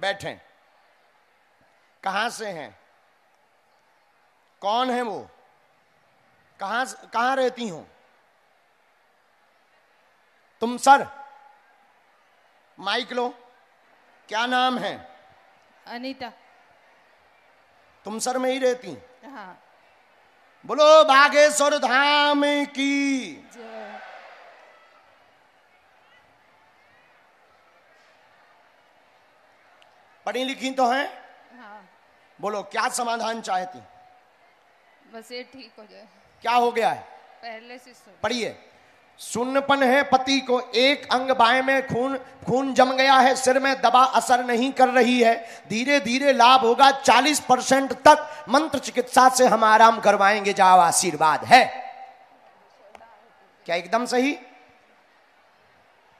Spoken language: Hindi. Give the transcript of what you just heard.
बैठे कहां से हैं कौन है वो कहां कहां रहती हूं तुम सर माइक लो क्या नाम है अनीता तुम सर में ही रहती हाँ बोलो बागेश्वर धाम की पढ़ी लिखी तो हैं हाँ। बोलो क्या समाधान चाहती बस ये ठीक हो जाए क्या हो गया है पहले से पढ़िए सुन्नपन है पति को एक अंग बाय में खून खून जम गया है सिर में दबा असर नहीं कर रही है धीरे धीरे लाभ होगा 40 परसेंट तक मंत्र चिकित्सा से हम आराम करवाएंगे जाओ आशीर्वाद है क्या एकदम सही